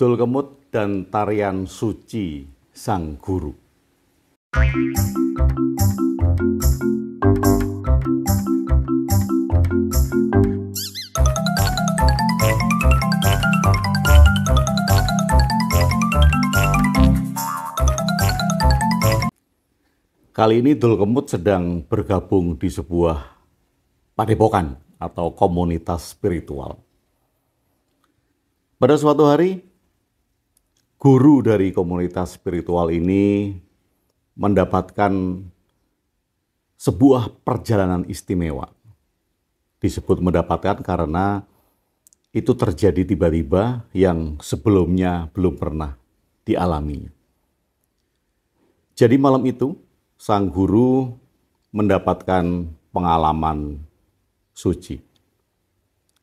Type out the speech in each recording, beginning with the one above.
Kemut dan tarian suci Sang Guru. Kali ini Kemut sedang bergabung di sebuah padepokan atau komunitas spiritual. Pada suatu hari, guru dari komunitas spiritual ini mendapatkan sebuah perjalanan istimewa. Disebut mendapatkan karena itu terjadi tiba-tiba yang sebelumnya belum pernah dialami. Jadi malam itu sang guru mendapatkan pengalaman suci.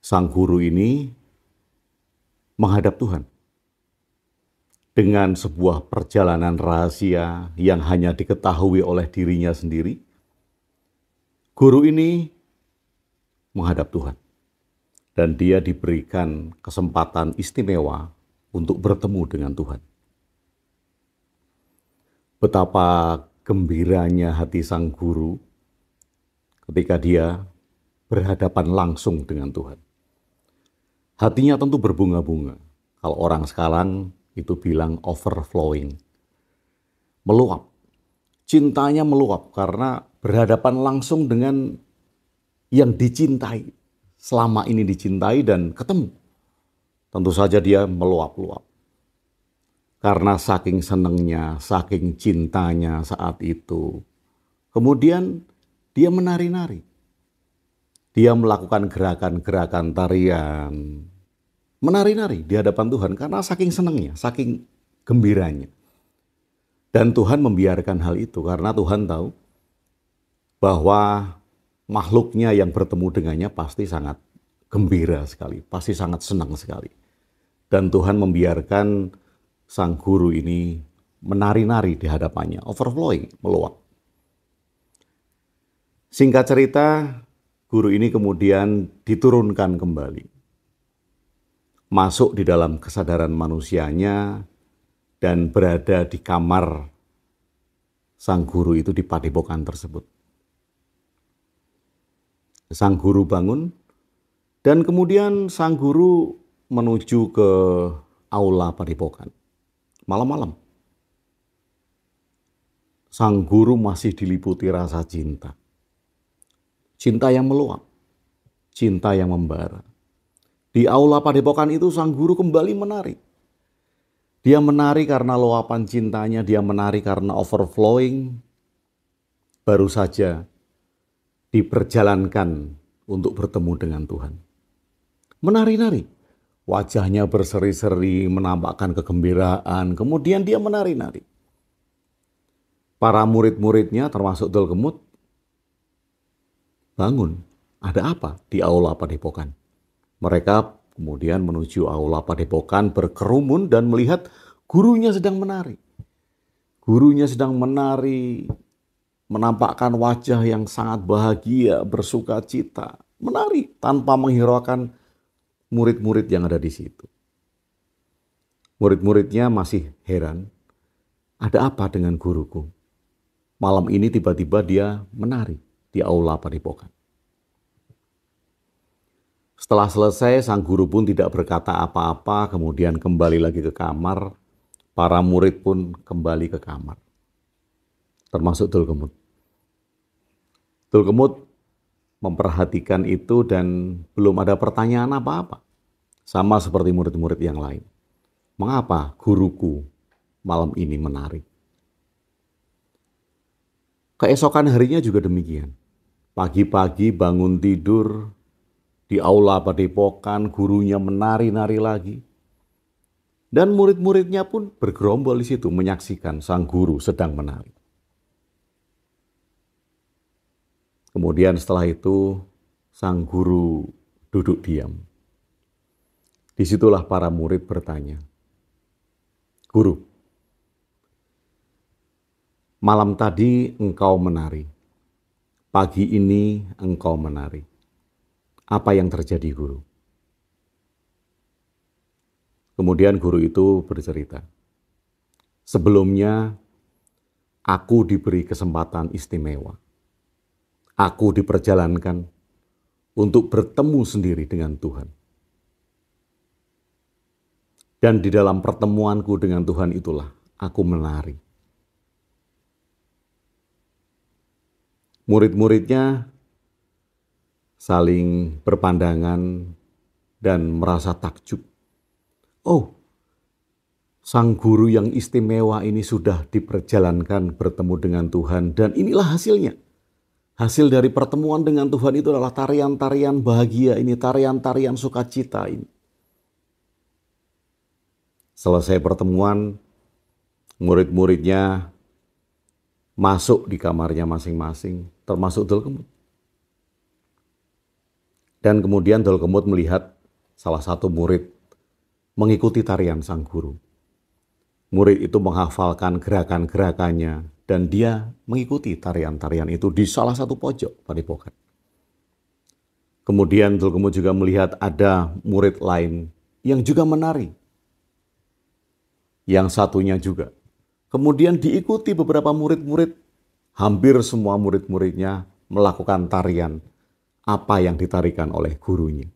Sang guru ini menghadap Tuhan dengan sebuah perjalanan rahasia yang hanya diketahui oleh dirinya sendiri, guru ini menghadap Tuhan. Dan dia diberikan kesempatan istimewa untuk bertemu dengan Tuhan. Betapa gembiranya hati sang guru ketika dia berhadapan langsung dengan Tuhan. Hatinya tentu berbunga-bunga. Kalau orang sekarang itu bilang overflowing. Meluap. Cintanya meluap karena berhadapan langsung dengan yang dicintai. Selama ini dicintai dan ketemu. Tentu saja dia meluap-luap. Karena saking senengnya, saking cintanya saat itu. Kemudian dia menari-nari. Dia melakukan gerakan-gerakan tarian, menari-nari di hadapan Tuhan karena saking senangnya, saking gembiranya. Dan Tuhan membiarkan hal itu karena Tuhan tahu bahwa makhluknya yang bertemu dengannya pasti sangat gembira sekali, pasti sangat senang sekali. Dan Tuhan membiarkan sang guru ini menari-nari di hadapannya, overflowing, meluap. Singkat cerita, guru ini kemudian diturunkan kembali masuk di dalam kesadaran manusianya dan berada di kamar sang guru itu di padepokan tersebut. Sang guru bangun dan kemudian sang guru menuju ke aula padepokan malam-malam. Sang guru masih diliputi rasa cinta. Cinta yang meluap, cinta yang membara di aula padepokan itu sang guru kembali menari. Dia menari karena luapan cintanya, dia menari karena overflowing. Baru saja diperjalankan untuk bertemu dengan Tuhan. Menari-nari. Wajahnya berseri-seri menampakkan kegembiraan. Kemudian dia menari-nari. Para murid-muridnya termasuk Dolgemut bangun. Ada apa di aula padepokan? Mereka kemudian menuju aula padepokan berkerumun dan melihat gurunya sedang menari. Gurunya sedang menari, menampakkan wajah yang sangat bahagia, bersuka cita, menari tanpa menghiraukan murid-murid yang ada di situ. Murid-muridnya masih heran, ada apa dengan guruku? Malam ini tiba-tiba dia menari di aula padepokan. Setelah selesai, sang guru pun tidak berkata apa-apa, kemudian kembali lagi ke kamar. Para murid pun kembali ke kamar. Termasuk Tulgemut. Kemud memperhatikan itu dan belum ada pertanyaan apa-apa. Sama seperti murid-murid yang lain. Mengapa guruku malam ini menarik? Keesokan harinya juga demikian. Pagi-pagi bangun tidur, di aula padepokan, gurunya menari-nari lagi. Dan murid-muridnya pun bergerombol di situ menyaksikan sang guru sedang menari. Kemudian setelah itu sang guru duduk diam. Disitulah para murid bertanya, Guru, malam tadi engkau menari, pagi ini engkau menari apa yang terjadi guru? Kemudian guru itu bercerita, sebelumnya aku diberi kesempatan istimewa. Aku diperjalankan untuk bertemu sendiri dengan Tuhan. Dan di dalam pertemuanku dengan Tuhan itulah aku menari. Murid-muridnya saling berpandangan dan merasa takjub. Oh, sang guru yang istimewa ini sudah diperjalankan bertemu dengan Tuhan dan inilah hasilnya. Hasil dari pertemuan dengan Tuhan itu adalah tarian-tarian bahagia ini, tarian-tarian sukacita ini. Selesai pertemuan, murid-muridnya masuk di kamarnya masing-masing, termasuk Dulkemut. Dan kemudian Kemut melihat salah satu murid mengikuti tarian sang guru. Murid itu menghafalkan gerakan-gerakannya dan dia mengikuti tarian-tarian itu di salah satu pojok Padepokan. Kemudian Kemut juga melihat ada murid lain yang juga menari. Yang satunya juga. Kemudian diikuti beberapa murid-murid hampir semua murid-muridnya melakukan tarian apa yang ditarikan oleh gurunya.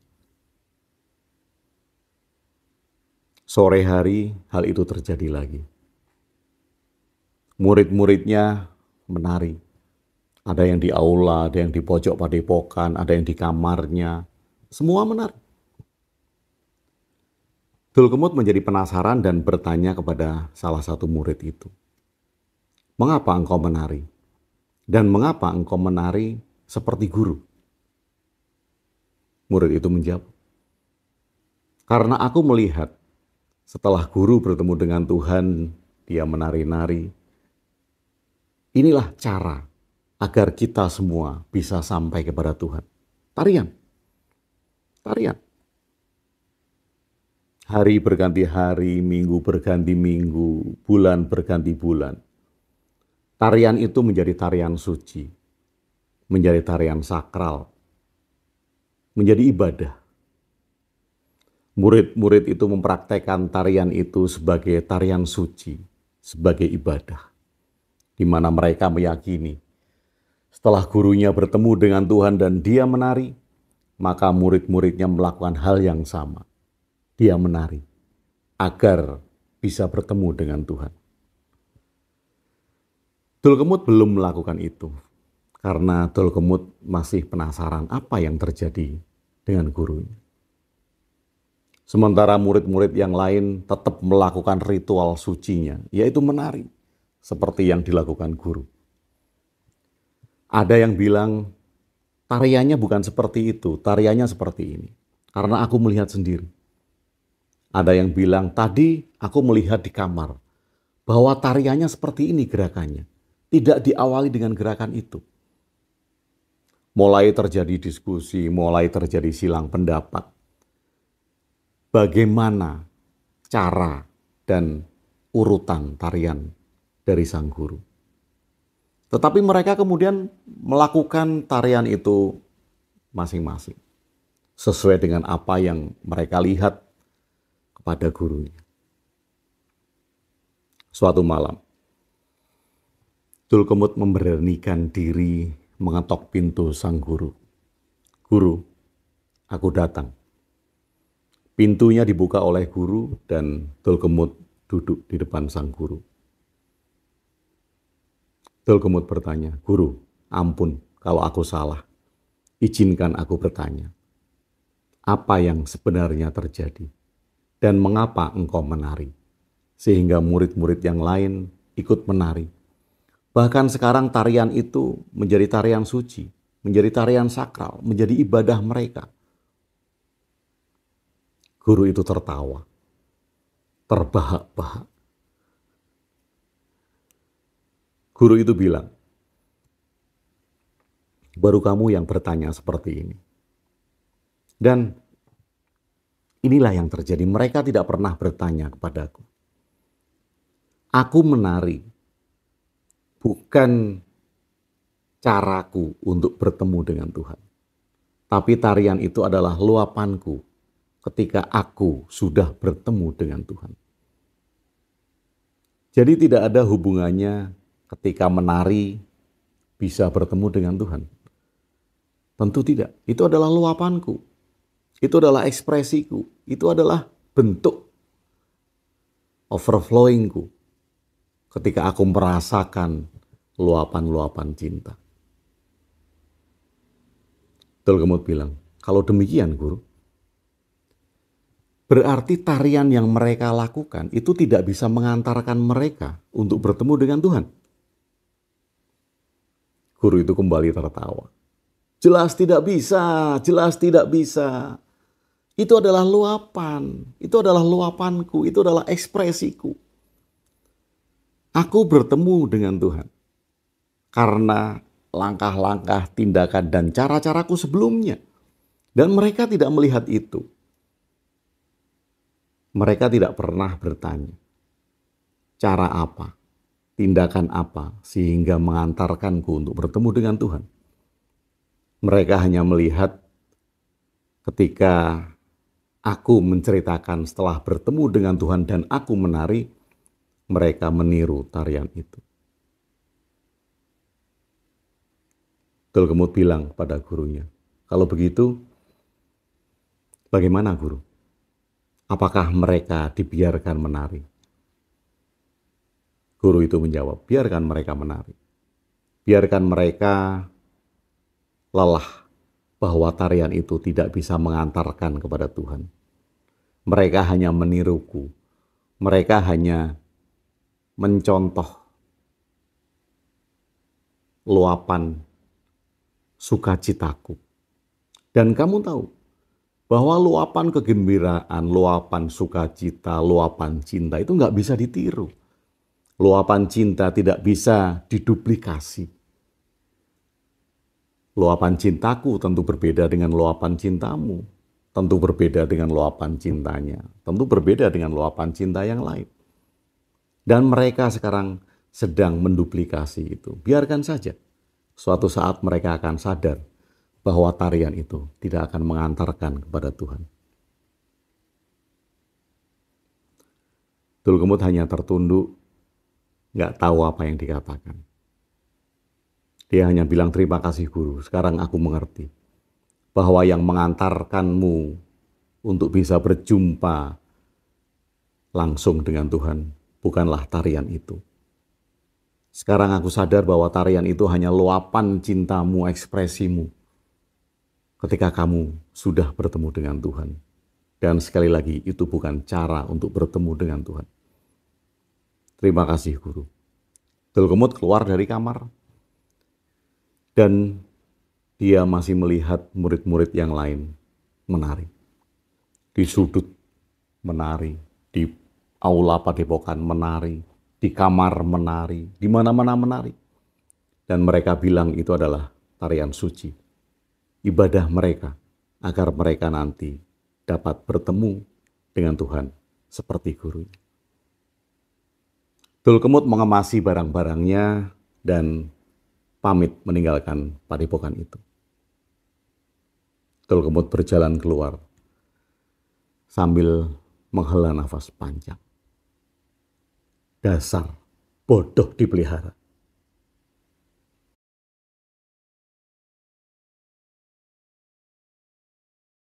Sore hari, hal itu terjadi lagi. Murid-muridnya menari. Ada yang di aula, ada yang di pojok padepokan, ada yang di kamarnya. Semua menari. Dulkemut menjadi penasaran dan bertanya kepada salah satu murid itu. Mengapa engkau menari? Dan mengapa engkau menari seperti guru? Murid itu menjawab, "Karena aku melihat setelah guru bertemu dengan Tuhan, dia menari-nari. Inilah cara agar kita semua bisa sampai kepada Tuhan." Tarian. Tarian. Hari berganti hari, minggu berganti minggu, bulan berganti bulan. Tarian itu menjadi tarian suci, menjadi tarian sakral, menjadi ibadah. Murid-murid itu mempraktekkan tarian itu sebagai tarian suci, sebagai ibadah, di mana mereka meyakini setelah gurunya bertemu dengan Tuhan dan dia menari, maka murid-muridnya melakukan hal yang sama. Dia menari agar bisa bertemu dengan Tuhan. Dulkemut belum melakukan itu karena Dolkemut masih penasaran apa yang terjadi dengan gurunya. Sementara murid-murid yang lain tetap melakukan ritual sucinya, yaitu menari, seperti yang dilakukan guru. Ada yang bilang, tariannya bukan seperti itu, tariannya seperti ini. Karena aku melihat sendiri. Ada yang bilang, tadi aku melihat di kamar, bahwa tariannya seperti ini gerakannya. Tidak diawali dengan gerakan itu mulai terjadi diskusi, mulai terjadi silang pendapat. Bagaimana cara dan urutan tarian dari sang guru? Tetapi mereka kemudian melakukan tarian itu masing-masing sesuai dengan apa yang mereka lihat kepada gurunya. Suatu malam, Dulkemut memberanikan diri mengetok pintu sang guru. Guru, aku datang. Pintunya dibuka oleh guru dan Tulkemut duduk di depan sang guru. Tulkemut bertanya, Guru, ampun kalau aku salah. Izinkan aku bertanya, apa yang sebenarnya terjadi? Dan mengapa engkau menari? Sehingga murid-murid yang lain ikut menari Bahkan sekarang tarian itu menjadi tarian suci, menjadi tarian sakral, menjadi ibadah mereka. Guru itu tertawa, terbahak-bahak. Guru itu bilang, baru kamu yang bertanya seperti ini. Dan inilah yang terjadi. Mereka tidak pernah bertanya kepadaku. Aku menari bukan caraku untuk bertemu dengan Tuhan. Tapi tarian itu adalah luapanku ketika aku sudah bertemu dengan Tuhan. Jadi tidak ada hubungannya ketika menari bisa bertemu dengan Tuhan. Tentu tidak. Itu adalah luapanku. Itu adalah ekspresiku. Itu adalah bentuk overflowingku ketika aku merasakan luapan-luapan cinta. Dolgemut bilang, kalau demikian guru, berarti tarian yang mereka lakukan itu tidak bisa mengantarkan mereka untuk bertemu dengan Tuhan. Guru itu kembali tertawa. Jelas tidak bisa, jelas tidak bisa. Itu adalah luapan, itu adalah luapanku, itu adalah ekspresiku. Aku bertemu dengan Tuhan karena langkah-langkah, tindakan, dan cara-caraku sebelumnya. Dan mereka tidak melihat itu. Mereka tidak pernah bertanya, cara apa, tindakan apa, sehingga mengantarkanku untuk bertemu dengan Tuhan. Mereka hanya melihat ketika aku menceritakan setelah bertemu dengan Tuhan dan aku menari, mereka meniru tarian itu. Gelgemut bilang pada gurunya, kalau begitu bagaimana guru? Apakah mereka dibiarkan menari? Guru itu menjawab, biarkan mereka menari. Biarkan mereka lelah bahwa tarian itu tidak bisa mengantarkan kepada Tuhan. Mereka hanya meniruku. Mereka hanya mencontoh luapan sukacitaku. Dan kamu tahu bahwa luapan kegembiraan, luapan sukacita, luapan cinta itu nggak bisa ditiru. Luapan cinta tidak bisa diduplikasi. Luapan cintaku tentu berbeda dengan luapan cintamu, tentu berbeda dengan luapan cintanya, tentu berbeda dengan luapan cinta yang lain. Dan mereka sekarang sedang menduplikasi itu. Biarkan saja. Suatu saat mereka akan sadar bahwa tarian itu tidak akan mengantarkan kepada Tuhan. Dulgemut hanya tertunduk, nggak tahu apa yang dikatakan. Dia hanya bilang terima kasih guru, sekarang aku mengerti bahwa yang mengantarkanmu untuk bisa berjumpa langsung dengan Tuhan bukanlah tarian itu. Sekarang aku sadar bahwa tarian itu hanya luapan cintamu, ekspresimu. Ketika kamu sudah bertemu dengan Tuhan. Dan sekali lagi, itu bukan cara untuk bertemu dengan Tuhan. Terima kasih guru. Dulgemut keluar dari kamar. Dan dia masih melihat murid-murid yang lain menari. Di sudut menari, di aula padepokan menari, di kamar menari, di mana-mana menari. Dan mereka bilang itu adalah tarian suci. Ibadah mereka agar mereka nanti dapat bertemu dengan Tuhan seperti guru. Tulkemut mengemasi barang-barangnya dan pamit meninggalkan padepokan itu. Tulkemut berjalan keluar sambil menghela nafas panjang. Dasar bodoh dipelihara.